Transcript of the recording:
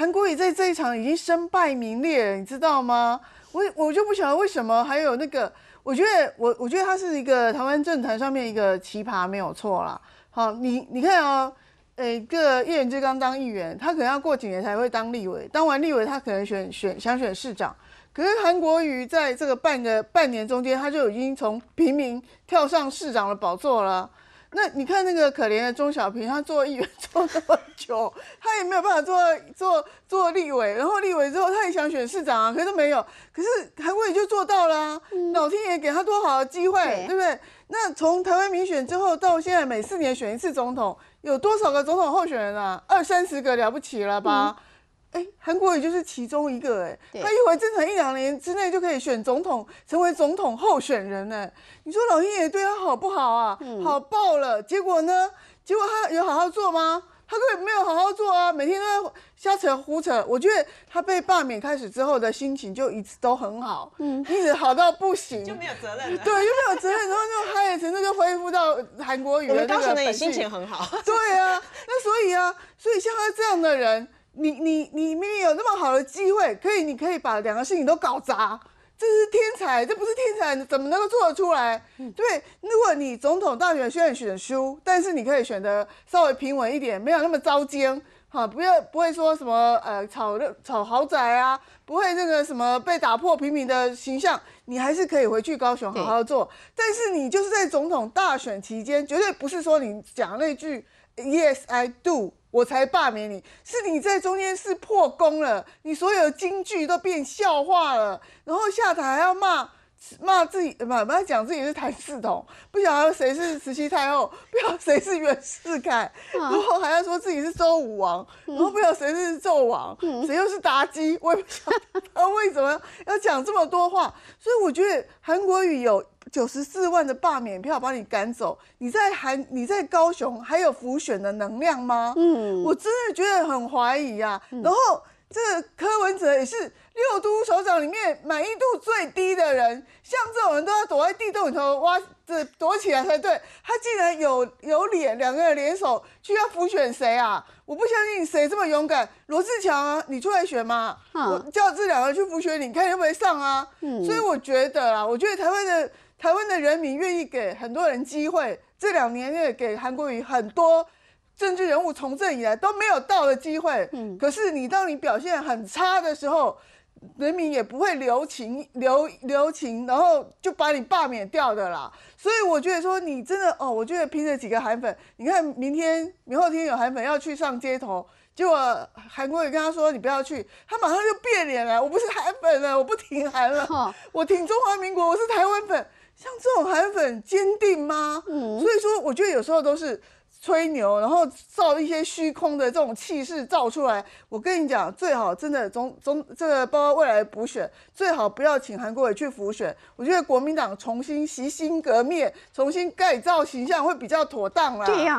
韩国瑜在这一场已经身败名裂，你知道吗？我我就不晓得为什么，还有那个，我觉得我我觉得他是一个台湾政坛上面一个奇葩，没有错啦。好，你你看哦，呃，个叶仁志刚当议员，他可能要过几年才会当立委，当完立委他可能选选想选市长，可是韩国瑜在这个半个半年中间，他就已经从平民跳上市长的宝座了。那你看那个可怜的钟小平，他做议员 做那么久，他也没有办法做做做立委，然后立委之后他也想选市长啊，可是没有。可是韩国也就做到了，老天爷给他多好的机会，对不对？那从台湾民选之后到现在，每四年选一次总统，有多少个总统候选人啊？二三十个了不起了吧？哎，韩国也就是其中一个哎，他一回正常一两年之内就可以选总统，成为总统候选人呢。你说老天爷对他好不好啊？好爆了，结果呢？结果他有好好做吗？他根本没有好好做啊，每天都在瞎扯胡扯。我觉得他被罢免开始之后的心情就一直都很好，嗯，一直好到不行，就没有责任，对，就没有责任，然后就嗨，程度就恢复到韩国语那个心情很好。对啊，那所以啊，所以像他这样的人。你你你明明有那么好的机会，可以你可以把两个事情都搞砸，这是天才，这不是天才，怎么能够做得出来？对如果你总统大选虽然选输，但是你可以选的稍微平稳一点，没有那么糟尖，哈，不要不会说什么呃炒炒豪宅啊，不会那个什么被打破平民的形象，你还是可以回去高雄好好做。但是你就是在总统大选期间，绝对不是说你讲那句 Yes I do。我才罢免你，是你在中间是破功了，你所有京剧都变笑话了，然后下台还要骂。骂自己，不不要讲自己是谭嗣同，不晓得谁是慈禧太后，不晓得谁是袁世凯，然后还要说自己是周武王，然后不晓得谁是纣王，谁又是妲己，我也不晓得 为什么要讲这么多话。所以我觉得韩国语有九十四万的罢免票把你赶走，你在韩你在高雄还有浮选的能量吗？嗯，我真的觉得很怀疑啊。然后。这柯文哲也是六都首长里面满意度最低的人，像这种人都要躲在地洞里头挖这躲起来才对。他竟然有有脸两个人联手去要浮选谁啊？我不相信谁这么勇敢。罗志强啊，你出来选吗？我叫这两个去浮选，你看会不会上啊？嗯，所以我觉得啦，我觉得台湾的台湾的人民愿意给很多人机会。这两年因给韩国瑜很多。政治人物从政以来都没有到的机会，嗯，可是你当你表现很差的时候，人民也不会留情，留留情，然后就把你罢免掉的啦。所以我觉得说你真的哦，我觉得凭着几个韩粉，你看明天、明后天有韩粉要去上街头，结果韩国也跟他说你不要去，他马上就变脸了。我不是韩粉了，我不挺韩了，我挺中华民国，我是台湾粉。像这种韩粉坚定吗？嗯，所以说我觉得有时候都是。吹牛，然后造一些虚空的这种气势造出来。我跟你讲，最好真的中中，这个包括未来补选，最好不要请韩国伟去辅选。我觉得国民党重新洗心革面，重新改造形象会比较妥当啦。对呀。